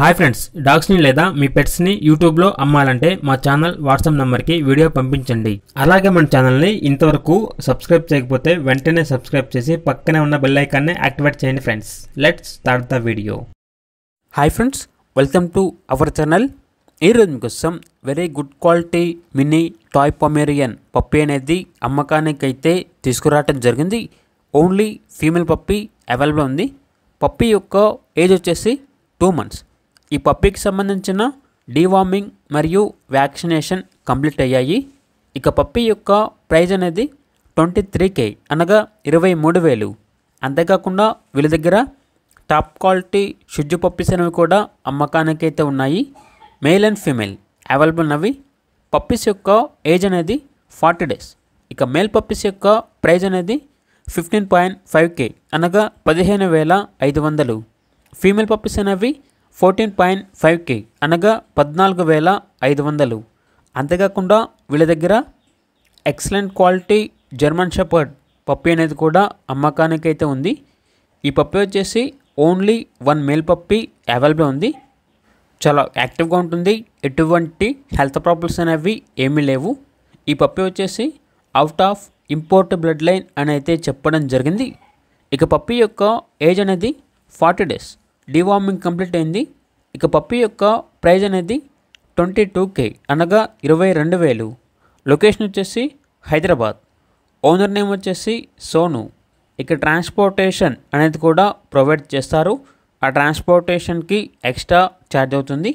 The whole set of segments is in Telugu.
హాయ్ ఫ్రెండ్స్ డాగ్స్ని లేదా మీ పెట్స్ని యూట్యూబ్లో అమ్మాలంటే మా ఛానల్ వాట్సాప్ నెంబర్కి వీడియో పంపించండి అలాగే మన ఛానల్ని ఇంతవరకు సబ్స్క్రైబ్ చేయకపోతే వెంటనే సబ్స్క్రైబ్ చేసి పక్కనే ఉన్న బెల్ ఐకాన్ని యాక్టివేట్ చేయండి friends let's start the video hi friends welcome to our channel ఈరోజు మీకోసం very good quality mini toy pomeranian puppy అనేది అమ్మకానికైతే తీసుకురావటం జరిగింది ఓన్లీ ఫీమేల్ పప్పి అవైలబుల్ ఉంది పప్పి యొక్క ఏజ్ వచ్చేసి టూ మంత్స్ ఈ పప్పీకి సంబంధించిన డీవార్మింగ్ మరియు వ్యాక్సినేషన్ కంప్లీట్ అయ్యాయి ఇక పప్పీ యొక్క ప్రైజ్ అనేది ట్వంటీ త్రీ కే అనగా ఇరవై మూడు వేలు అంతేకాకుండా వీళ్ళ దగ్గర టాప్ క్వాలిటీ షుజ్జు పప్పీస్ అనేవి కూడా అమ్మకానికైతే ఉన్నాయి మేల్ అండ్ ఫీమేల్ అవైలబుల్ అవి పప్పీస్ యొక్క ఏజ్ అనేది ఫార్టీ డేస్ ఇక మేల్ పప్పీస్ యొక్క ప్రైజ్ అనేది ఫిఫ్టీన్ పాయింట్ ఫైవ్ కే అనగా పదిహేను వేల ఐదు వందలు ఫీమేల్ పప్పీస్ అనేవి ఫోర్టీన్ పాయింట్ ఫైవ్ కే అనగా పద్నాలుగు వేల ఐదు వందలు అంతేకాకుండా వీళ్ళ దగ్గర excellent quality German shepherd puppy అనేది కూడా అమ్మకానికి అయితే ఉంది ఈ పప్పి వచ్చేసి only one male puppy available ఉంది చాలా యాక్టివ్గా ఉంటుంది ఎటువంటి హెల్త్ ప్రాబ్లమ్స్ అనేవి ఏమీ లేవు ఈ పప్పి వచ్చేసి out of import blood line అని అయితే చెప్పడం జరిగింది ఇక పప్పి యొక్క ఏజ్ అనేది ఫార్టీ డేస్ డివార్మింగ్ కంప్లీట్ అయింది ఇక పప్పీ యొక్క ప్రైజ్ అనేది ట్వంటీ టూ కే అనగా ఇరవై రెండు వేలు లొకేషన్ వచ్చేసి హైదరాబాద్ ఓనర్ నేమ్ వచ్చేసి సోను ఇక ట్రాన్స్పోర్టేషన్ అనేది కూడా ప్రొవైడ్ చేస్తారు ఆ ట్రాన్స్పోర్టేషన్కి ఎక్స్ట్రా ఛార్జ్ అవుతుంది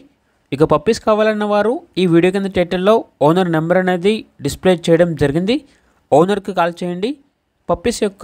ఇక పప్పీస్ కావాలన్న వారు ఈ వీడియో కింద టైటిల్లో ఓనర్ నెంబర్ అనేది డిస్ప్లే చేయడం జరిగింది ఓనర్కి కాల్ చేయండి పప్పీస్ యొక్క